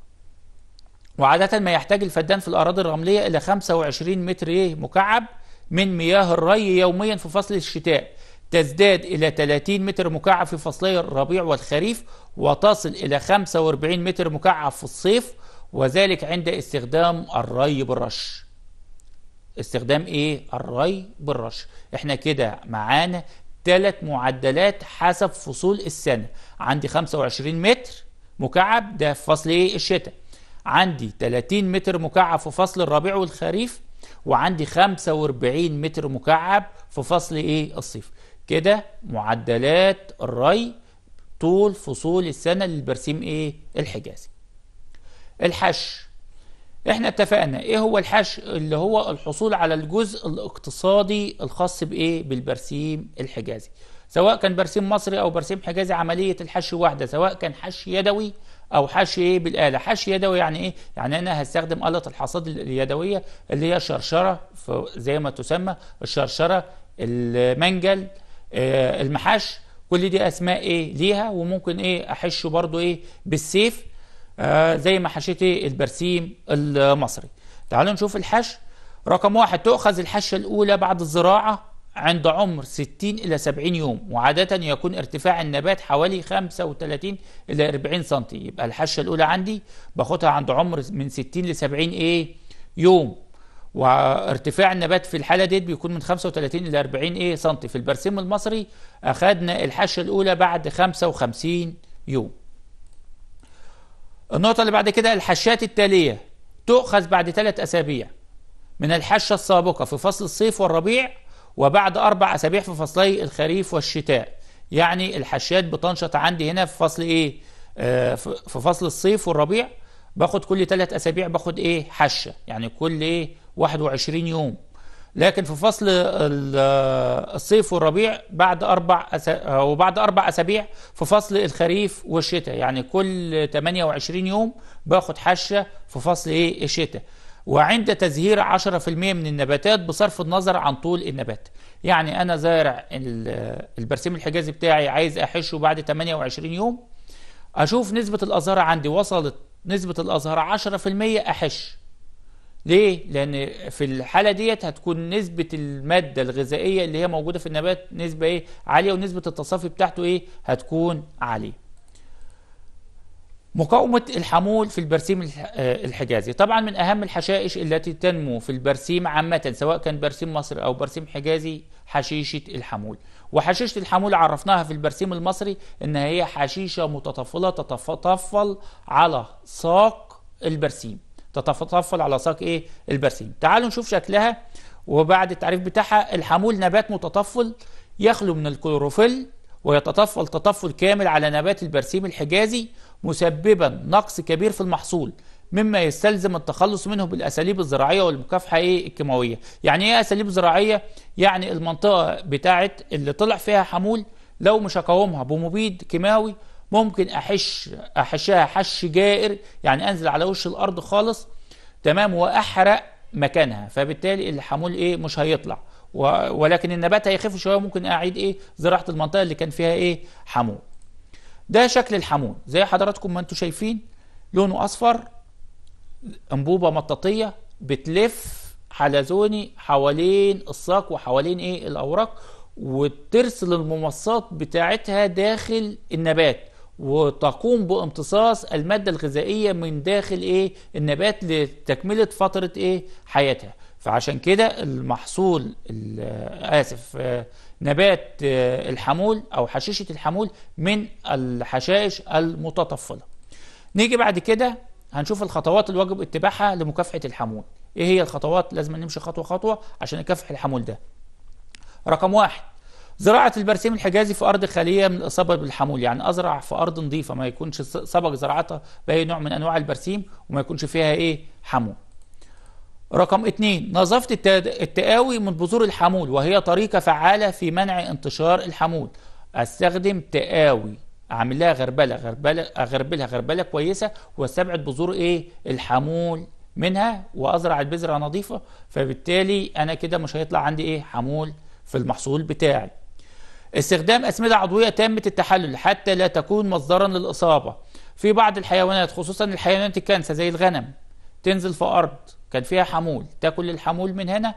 وعادة ما يحتاج الفدان في الأراضي الرملية إلى 25 متر مكعب من مياه الري يوميا في فصل الشتاء تزداد إلى 30 متر مكعب في فصلي الربيع والخريف وتصل إلى 45 متر مكعب في الصيف وذلك عند استخدام الري بالرش استخدام ايه الري بالرش احنا كده معانا ثلاث معدلات حسب فصول السنة عندي 25 متر مكعب ده في فصل ايه الشتاء عندي 30 متر مكعب في فصل الربيع والخريف وعندي 45 متر مكعب في فصل ايه الصيف كده معدلات الري طول فصول السنة للبرسيم ايه الحجازي الحش احنا اتفقنا ايه هو الحش اللي هو الحصول على الجزء الاقتصادي الخاص بايه بالبرسيم الحجازي سواء كان برسيم مصري او برسيم حجازي عملية الحش واحدة سواء كان حش يدوي او حشي ايه بالاله حشي يدوي يعني ايه يعني انا هستخدم آلة الحصاد اليدويه اللي هي شرشره زي ما تسمى الشرشره المنجل آه المحاش كل دي اسماء ايه ليها وممكن ايه احشه برضو ايه بالسيف آه زي ما حشيت ايه البرسيم المصري تعالوا نشوف الحش رقم واحد تؤخذ الحشة الأولى بعد الزراعة عند عمر 60 إلى 70 يوم وعادة يكون ارتفاع النبات حوالي 35 إلى 40 سم يبقى الحشة الأولى عندي باخدها عند عمر من 60 ل 70 إيه يوم وارتفاع النبات في الحالة ديت بيكون من 35 إلى 40 إيه سم في البرسيم المصري أخدنا الحشة الأولى بعد 55 يوم النقطة اللي بعد كده الحشات التالية تؤخذ بعد ثلاث أسابيع من الحشة السابقة في فصل الصيف والربيع وبعد أربع أسابيع في فصلي الخريف والشتاء يعني الحشيات بتنشط عندي هنا في فصل إيه آه، في فصل الصيف والربيع باخد كل ثلاث أسابيع باخد إيه حشة يعني كل إيه 21 يوم لكن في فصل آه، الصيف والربيع بعد اربع أسا... آه، وبعد اربع اسابيع في فصل الخريف والشتاء يعني كل 28 يوم باخد حشه في فصل ايه الشتاء وعند تزهير 10% من النباتات بصرف النظر عن طول النبات يعني أنا زارع البرسيم الحجازي بتاعي عايز أحشه بعد 28 يوم أشوف نسبة الأزهار عندي وصلت نسبة الأزهار 10% أحش ليه؟ لأن في الحالة ديت هتكون نسبة المادة الغذائية اللي هي موجودة في النبات نسبة إيه؟ عالية ونسبة التصافي بتاعته إيه؟ هتكون عالية مقاومة الحمول في البرسيم آه، الحجازي طبعا من أهم الحشائش التي تنمو في البرسيم عامة سواء كان برسيم مصر أو برسيم حجازي حشيشة الحمول وحشيشة الحمول عرفناها في البرسيم المصري إن هي حشيشة متطفلة تتطفل على ساق البرسيم تتطفل على ساق إيه البرسيم تعالوا نشوف شكلها وبعد التعريف بتاعها الحمول نبات متطفل يخلو من الكلوروفيل ويتطفل تطفل كامل على نبات البرسيم الحجازي مسببا نقص كبير في المحصول مما يستلزم التخلص منه بالاساليب الزراعيه والمكافحه ايه الكيماويه يعني ايه اساليب زراعيه يعني المنطقه بتاعه اللي طلع فيها حمول لو مش هقاومها بمبيد كيماوي ممكن احش احشها حش جائر يعني انزل على وش الارض خالص تمام واحرق مكانها فبالتالي الحمول ايه مش هيطلع ولكن النبات هيخف شويه ممكن اعيد ايه زراعه المنطقه اللي كان فيها ايه حمول ده شكل الحمون زي حضراتكم ما انتم شايفين لونه اصفر انبوبه مطاطيه بتلف حلزوني حوالين الساق وحوالين ايه الاوراق وترسل الممصات بتاعتها داخل النبات وتقوم بامتصاص الماده الغذائيه من داخل ايه النبات لتكمله فتره ايه حياتها فعشان كده المحصول آسف آه، نبات آه، الحمول أو حشيشة الحمول من الحشائش المتطفلة نيجي بعد كده هنشوف الخطوات اللي واجب اتباعها لمكافحة الحمول ايه هي الخطوات لازم نمشي خطوة خطوة عشان نكافح الحمول ده رقم واحد زراعة البرسيم الحجازي في أرض خالية من الإصابة بالحمول يعني أزرع في أرض نظيفة ما يكونش سبق زراعتها بأي نوع من أنواع البرسيم وما يكونش فيها إيه حمول رقم اثنين نظافة التقاوي من بذور الحمول وهي طريقة فعالة في منع انتشار الحمول استخدم تقاوي اعمل لها غربله غربله اغربلها غربله كويسه واستبعد بذور ايه الحمول منها وازرع البذره نظيفه فبالتالي انا كده مش هيطلع عندي ايه حمول في المحصول بتاعي استخدام اسمده عضويه تامه التحلل حتى لا تكون مصدرا للاصابه في بعض الحيوانات خصوصا الحيوانات الكانسه زي الغنم تنزل في ارض كان فيها حمول تاكل الحمول من هنا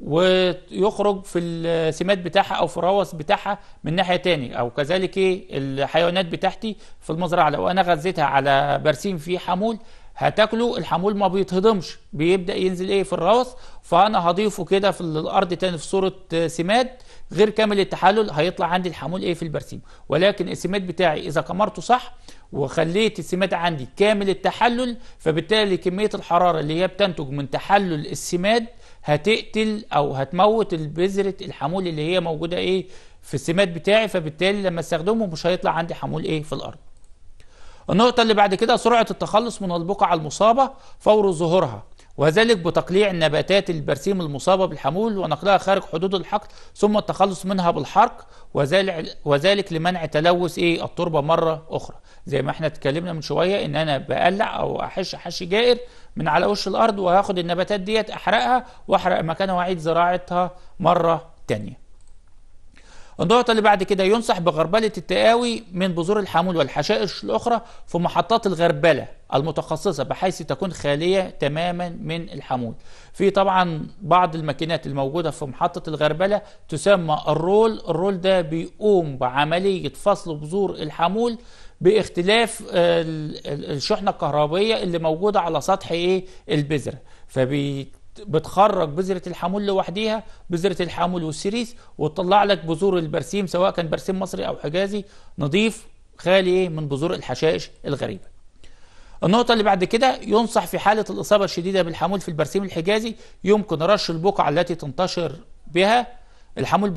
ويخرج في السمات بتاعها او في الروث بتاعها من ناحيه تاني او كذلك ايه الحيوانات بتاعتي في المزرعه لو انا غذيتها على برسيم فيه حمول هتاكله الحمول ما بيتهضمش بيبدا ينزل ايه في الروث فانا هضيفه كده في الارض تاني في صوره سماد غير كامل التحلل هيطلع عندي الحمول ايه في البرسيم ولكن السماد بتاعي اذا كمرته صح وخليت السماد عندي كامل التحلل فبالتالي كمية الحرارة اللي هي بتنتج من تحلل السماد هتقتل او هتموت البذرة الحمول اللي هي موجودة ايه في السماد بتاعي فبالتالي لما استخدمه مش هيطلع عندي حمول ايه في الارض النقطة اللي بعد كده سرعة التخلص من البقع المصابة فور ظهورها وذلك بتقليع نباتات البرسيم المصابة بالحمول ونقلها خارج حدود الحقل ثم التخلص منها بالحرق وذلك, وذلك لمنع تلوث ايه التربة مرة أخرى زي ما احنا اتكلمنا من شوية ان انا بقلع او احش حش جائر من على وش الارض وهاخد النباتات ديت احرقها واحرق مكانها واعيد زراعتها مرة تانية النقطة اللي بعد كده ينصح بغربلة التقاوي من بذور الحامول والحشائش الأخرى في محطات الغربلة المتخصصة بحيث تكون خالية تماما من الحامول في طبعا بعض الماكينات الموجودة في محطة الغربلة تسمى الرول الرول ده بيقوم بعملية فصل بذور الحامول باختلاف الشحنة الكهربائية اللي موجودة على سطح ايه البذرة فبي بتخرج بذره الحامول لوحديها بذره الحامول والسيريس وتطلع لك بذور البرسيم سواء كان برسيم مصري او حجازي نظيف خالي إيه؟ من بذور الحشائش الغريبه النقطة اللي بعد كده ينصح في حالة الإصابة الشديدة بالحمول في البرسيم الحجازي يمكن رش البقعة التي تنتشر بها الحمول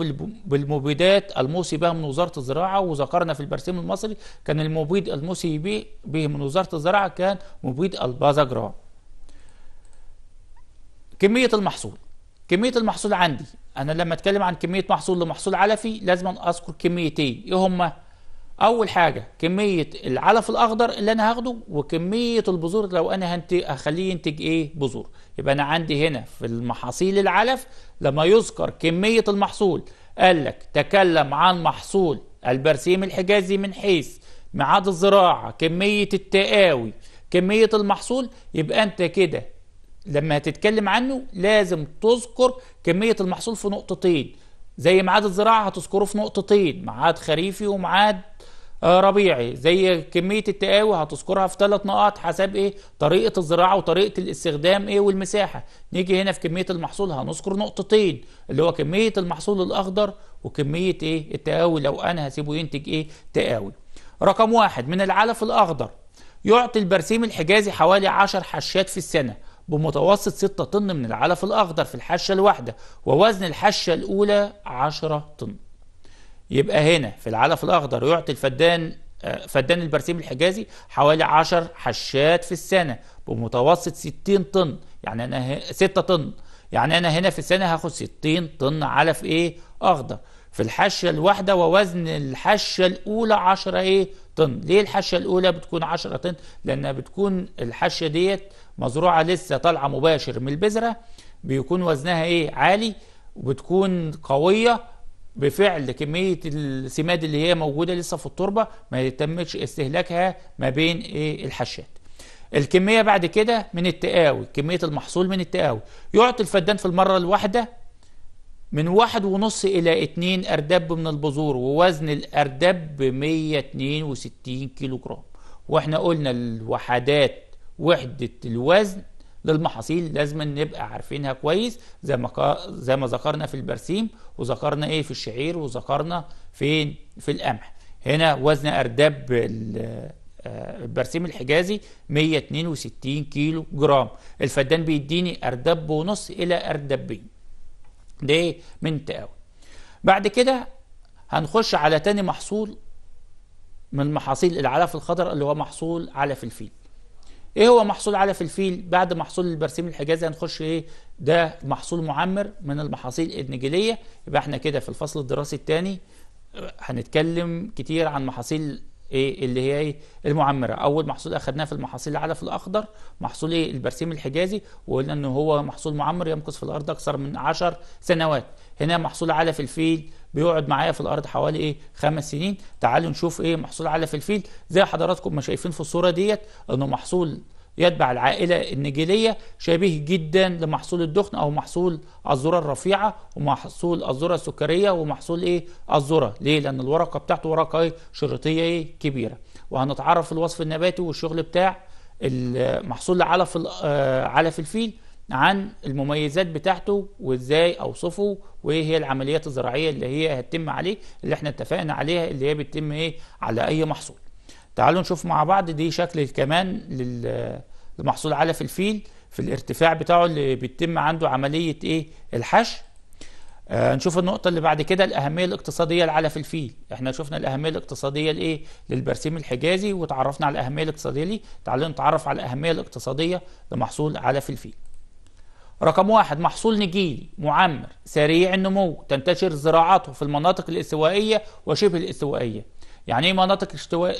بالمبيدات الموصي بها من وزارة الزراعة وذكرنا في البرسيم المصري كان المبيد الموصي به من وزارة الزراعة كان مبيد البازاجرام كمية المحصول كمية المحصول عندي أنا لما أتكلم عن كمية محصول لمحصول علفي لازم أذكر كميتين إيه هما؟ أول حاجة كمية العلف الأخضر اللي أنا هاخده وكمية البذور لو أنا هخليه ينتج إيه بذور يبقى أنا عندي هنا في المحاصيل العلف لما يذكر كمية المحصول قال لك تكلم عن محصول البرسيم الحجازي من حيث ميعاد الزراعة كمية التقاوي كمية المحصول يبقى أنت كده لما هتتكلم عنه لازم تذكر كمية المحصول في نقطتين زي ميعاد الزراعة هتذكره في نقطتين ميعاد خريفي وميعاد آه، ربيعي زي كمية التقاوي هتذكرها في ثلاث نقاط حسب ايه طريقة الزراعة وطريقة الاستخدام ايه والمساحة نيجي هنا في كمية المحصول هنذكر نقطتين اللي هو كمية المحصول الاخضر وكمية ايه التقاوي لو انا هسيبه ينتج ايه تقاوي رقم واحد من العلف الاخضر يعطي البرسيم الحجازي حوالي 10 حشات في السنة بمتوسط 6 طن من العلف الأخضر في الحشة الواحدة ووزن الحشة الأولى 10 طن يبقى هنا في العلف الأخضر يعطي الفدان آه، فدان البرسيم الحجازي حوالي 10 حشات في السنة بمتوسط 60 طن يعني أنا 6 طن يعني أنا هنا في السنة هاخد 60 طن علف إيه أخضر في الحشة الواحدة ووزن الحشة الأولى 10 إيه طن ليه الحشة الأولى بتكون 10 طن لأنها بتكون الحشة ديت مزروعه لسه طالعه مباشر من البذره بيكون وزنها ايه عالي وبتكون قويه بفعل كميه السماد اللي هي موجوده لسه في التربه ما يتمش استهلاكها ما بين ايه الحشات الكميه بعد كده من التقاوي كميه المحصول من التقاوي يعطي الفدان في المره الواحده من واحد ونص إلى اتنين أردب من البذور ووزن الأردب 162 كيلو جرام وإحنا قلنا الوحدات وحدة الوزن للمحاصيل لازم نبقى عارفينها كويس زي ما زي ما ذكرنا في البرسيم وذكرنا ايه في الشعير وذكرنا فين في القمح هنا وزن ارداب آه، البرسيم الحجازي 162 كيلو جرام الفدان بيديني اردب ونص الى اردبين ده إيه؟ من تقاوي بعد كده هنخش على تاني محصول من محاصيل العلف الخضر اللي هو محصول علف الفيل ايه هو محصول علف الفيل بعد محصول البرسيم الحجازي هنخش ايه ده محصول معمر من المحاصيل النجيليه يبقى احنا كده في الفصل الدراسي الثاني آه، هنتكلم كتير عن محاصيل ايه اللي هي ايه المعمره اول محصول اخذناه في المحاصيل العلف الاخضر محصول ايه البرسيم الحجازي وقلنا ان هو محصول معمر يمكث في الارض اكثر من 10 سنوات هنا محصول علف الفيل بيقعد معايا في الارض حوالي ايه خمس سنين تعالوا نشوف ايه محصول علف الفيل زي حضراتكم ما شايفين في الصوره ديت انه محصول يتبع العائله النجيليه شبيه جدا لمحصول الدخن او محصول الذره الرفيعه ومحصول الذره السكريه ومحصول ايه الذره ليه لان الورقه بتاعته ورقه ايه شريطيه ايه كبيره وهنتعرف الوصف النباتي والشغل بتاع المحصول علف آه، علف الفيل عن المميزات بتاعته وازاي اوصفه وايه هي العمليات الزراعيه اللي هي هتتم عليه اللي احنا اتفقنا عليها اللي هي بتتم ايه على اي محصول تعالوا نشوف مع بعض دي شكل كمان للمحصول علف الفيل في الارتفاع بتاعه اللي بيتم عنده عمليه ايه الحشو آه نشوف النقطة اللي بعد كده الأهمية الاقتصادية لعلف الفيل، احنا شفنا الأهمية الاقتصادية لإيه؟ للبرسيم الحجازي وتعرفنا على الأهمية الاقتصادية ليه، تعالوا نتعرف على الأهمية الاقتصادية لمحصول علف الفيل. رقم واحد محصول نجيلي معمر سريع النمو تنتشر زراعته في المناطق الاستوائية وشبه الاستوائية يعني ايه مناطق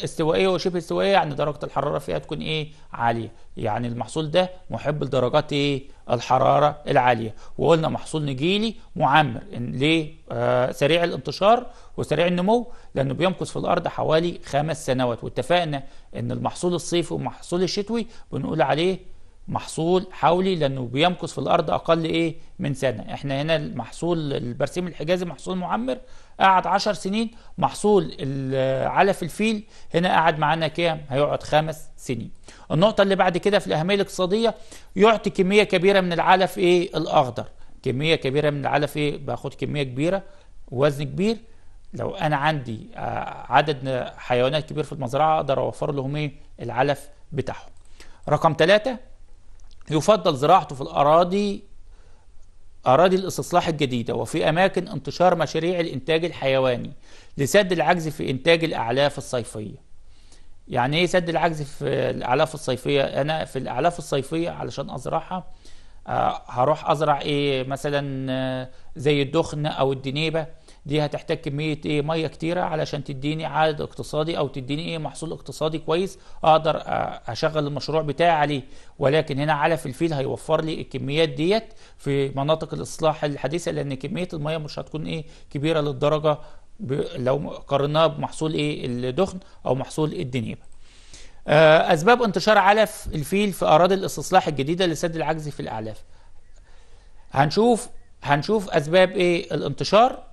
استوائية وشبه استوائية يعني درجة الحرارة فيها تكون ايه عالية يعني المحصول ده محب لدرجات ايه الحرارة العالية وقلنا محصول نجيلي معمر ليه آه سريع الانتشار وسريع النمو لانه بيمكث في الارض حوالي خمس سنوات واتفقنا ان المحصول الصيفي والمحصول الشتوي بنقول عليه محصول حولي لانه بيمكث في الارض اقل ايه من سنه احنا هنا المحصول البرسيم الحجازي محصول معمر قعد 10 سنين محصول علف الفيل هنا قعد معانا كام هيقعد خمس سنين النقطه اللي بعد كده في الاهميه الاقتصاديه يعطي كميه كبيره من العلف ايه الاخضر كميه كبيره من العلف ايه باخد كميه كبيره وزن كبير لو انا عندي عدد حيوانات كبير في المزرعه اقدر اوفر لهم ايه العلف بتاعهم رقم ثلاثة يفضل زراعته في الأراضي أراضي الاستصلاح الجديدة وفي أماكن انتشار مشاريع الإنتاج الحيواني لسد العجز في إنتاج الأعلاف الصيفية يعني إيه سد العجز في الأعلاف الصيفية أنا في الأعلاف الصيفية علشان أزرعها آه، هروح أزرع إيه مثلا آه، زي الدخن أو الدنيبة دي هتحتاج كميه ايه ميه كتيره علشان تديني عائد اقتصادي او تديني ايه محصول اقتصادي كويس اقدر آه، اشغل المشروع بتاعي عليه ولكن هنا علف الفيل هيوفر لي الكميات ديت في مناطق الاصلاح الحديثه لان كميه الميه مش هتكون ايه كبيره للدرجه لو قارناها بمحصول ايه الدخن او محصول الدنيبه آه، اسباب انتشار علف الفيل في اراضي الاستصلاح الجديده لسد العجز في الاعلاف هنشوف هنشوف اسباب ايه الانتشار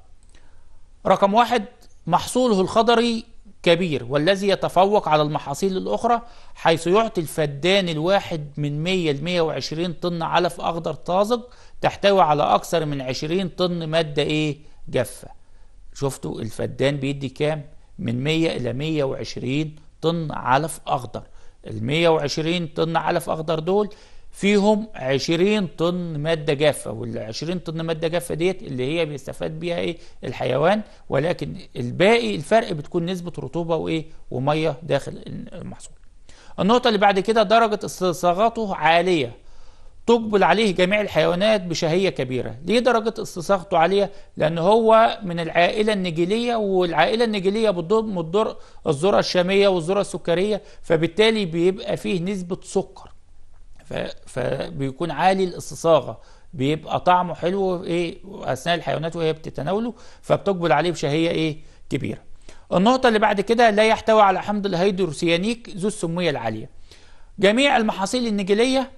رقم واحد محصوله الخضري كبير والذي يتفوق على المحاصيل الأخرى حيث يعطي الفدان الواحد من 100 ل 120 طن علف أخضر طازج تحتوي على أكثر من 20 طن مادة إيه جافة شفتوا الفدان بيدي كام من 100 إلى 120 طن علف أخضر ال 120 طن علف أخضر دول فيهم 20 طن ماده جافه وال 20 طن ماده جافه ديت اللي هي بيستفاد بيها ايه الحيوان ولكن الباقي الفرق بتكون نسبه رطوبه وايه وميه داخل المحصول النقطه اللي بعد كده درجه استصاغته عاليه تقبل عليه جميع الحيوانات بشهية كبيرة ليه درجة استصاغته عالية؟ لأن هو من العائلة النجيلية والعائلة النجيلية بتضم الذرة الشامية والذرة السكرية فبالتالي بيبقى فيه نسبة سكر فبيكون عالي الاستصاغه بيبقى طعمه حلو ايه اثناء الحيوانات وهي بتتناوله فبتقبل عليه بشهيه ايه كبيره النقطه اللي بعد كده لا يحتوي على حمض الهيدروسيانيك ذو السميه العاليه جميع المحاصيل النجيليه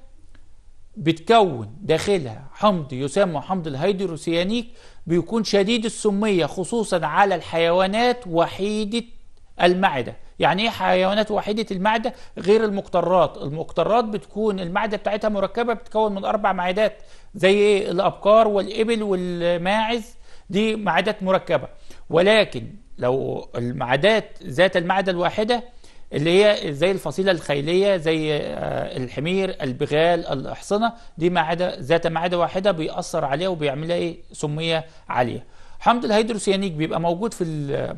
بتكون داخلها حمض يسمى حمض الهيدروسيانيك بيكون شديد السميه خصوصا على الحيوانات وحيده المعده يعني ايه حيوانات وحيده المعده غير المقطرات المقطرات بتكون المعده بتاعتها مركبه بتتكون من اربع معدات زي ايه الابقار والابل والماعز دي معدات مركبه ولكن لو المعدات ذات المعده الواحده اللي هي زي الفصيلة الخيلية زي آه، الحمير البغال الأحصنة دي معدة ذات معدة واحدة بيأثر عليها وبيعملها إيه سمية عالية حمض الهيدروسيانيك بيبقى موجود في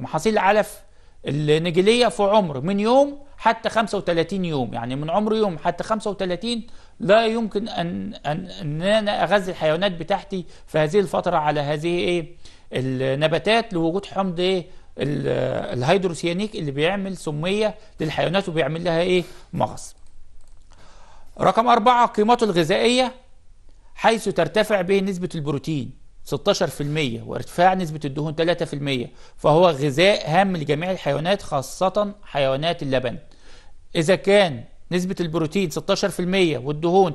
محاصيل العلف النجلية في عمر من يوم حتى 35 يوم يعني من عمر يوم حتى 35 لا يمكن أن, أن, أن أنا أغذي الحيوانات بتاعتي في هذه الفترة على هذه إيه النباتات لوجود حمض إيه الهيدروسيانيك اللي بيعمل سمية للحيوانات وبيعمل لها إيه مغص رقم أربعة قيمته الغذائية حيث ترتفع به نسبة البروتين 16% وارتفاع نسبة الدهون 3% فهو غذاء هام لجميع الحيوانات خاصة حيوانات اللبن إذا كان نسبة البروتين 16% والدهون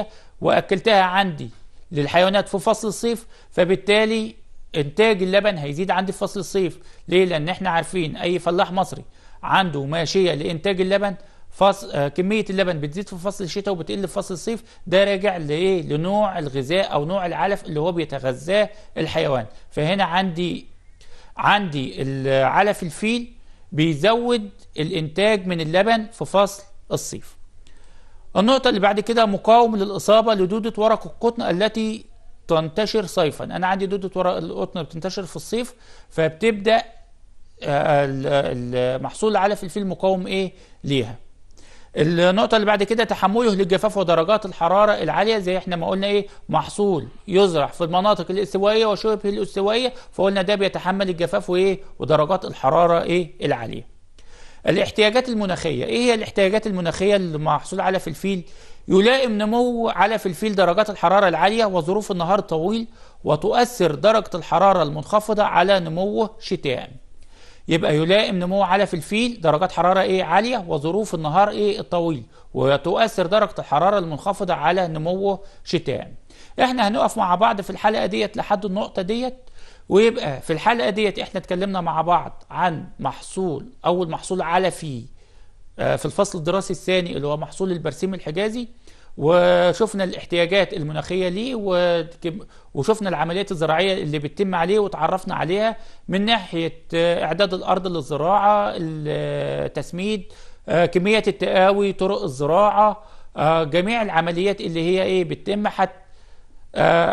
3% وأكلتها عندي للحيوانات في فصل الصيف فبالتالي إنتاج اللبن هيزيد عندي في فصل الصيف ليه؟ لأن احنا عارفين أي فلاح مصري عنده ماشية لإنتاج اللبن فص... آه كميه اللبن بتزيد في فصل الشتاء وبتقل في فصل الصيف ده راجع لايه لنوع الغذاء او نوع العلف اللي هو بيتغذاه الحيوان فهنا عندي عندي علف الفيل بيزود الانتاج من اللبن في فصل الصيف النقطة اللي بعد كده مقاوم للإصابة لدودة ورق القطن التي تنتشر صيفا أنا عندي دودة ورق القطن بتنتشر في الصيف فبتبدأ آه، محصول علف الفيل مقاوم إيه ليها النقطة اللي بعد كده تحمله للجفاف ودرجات الحرارة العالية زي احنا ما قلنا ايه محصول يزرع في المناطق الاستوائية وشبه الاستوائية فقلنا ده بيتحمل الجفاف وايه ودرجات الحرارة ايه العالية. الاحتياجات المناخية ايه هي الاحتياجات المناخية اللي محصول على في الفيل؟ يلائم نمو على في الفيل درجات الحرارة العالية وظروف النهار طويل وتؤثر درجة الحرارة المنخفضة على نموه شتاءً. يبقى يلائم نمو علف الفيل درجات حرارة إيه عالية وظروف النهار إيه الطويل وتؤثر درجة الحرارة المنخفضة على نموه شتاء احنا هنقف مع بعض في الحلقة ديت لحد النقطة ديت ويبقى في الحلقة ديت احنا اتكلمنا مع بعض عن محصول أول محصول علفي آه، في الفصل الدراسي الثاني اللي هو محصول البرسيم الحجازي وشفنا الاحتياجات المناخية ليه وشفنا العمليات الزراعية اللي بتتم عليه وتعرفنا عليها من ناحية إعداد الأرض للزراعة التسميد آه، كمية التقاوي طرق الزراعة آه، جميع العمليات اللي هي إيه بتتم حتى آه،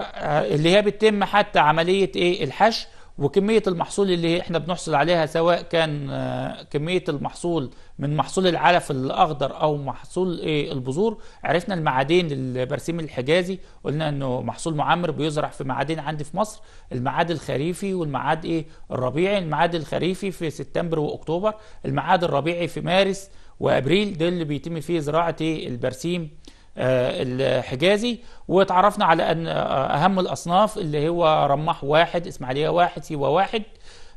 اللي هي بتتم حتى عملية إيه الحشو وكمية المحصول اللي احنا بنحصل عليها سواء كان آه، كمية المحصول من محصول العلف الأخضر أو محصول إيه، البذور عرفنا المعادين البرسيم الحجازي قلنا أنه محصول معمر بيزرع في معادين عندي في مصر المعاد الخريفي والمعاد إيه الربيعي المعاد الخريفي في سبتمبر وأكتوبر المعاد الربيعي في مارس وأبريل ده اللي بيتم فيه زراعة إيه، البرسيم آه، الحجازي وتعرفنا على أن آه، أهم الأصناف اللي هو رماح واحد إسماعيلية واحد سيوة واحد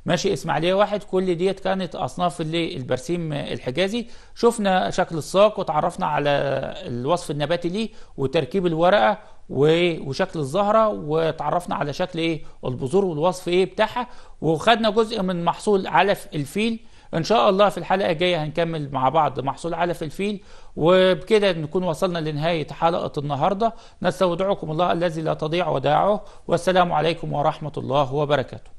ماشي إسماعيلية واحد كل ديت كانت أصناف اللي البرسيم الحجازي شفنا شكل الساق وتعرفنا على الوصف النباتي ليه وتركيب الورقة وشكل الزهرة وتعرفنا على شكل إيه البذور والوصف إيه بتاعها وخدنا جزء من محصول علف الفيل ان شاء الله في الحلقه الجايه هنكمل مع بعض محصول على فلفيل وبكده نكون وصلنا لنهايه حلقه النهارده نستودعكم الله الذي لا تضيع وداعه والسلام عليكم ورحمه الله وبركاته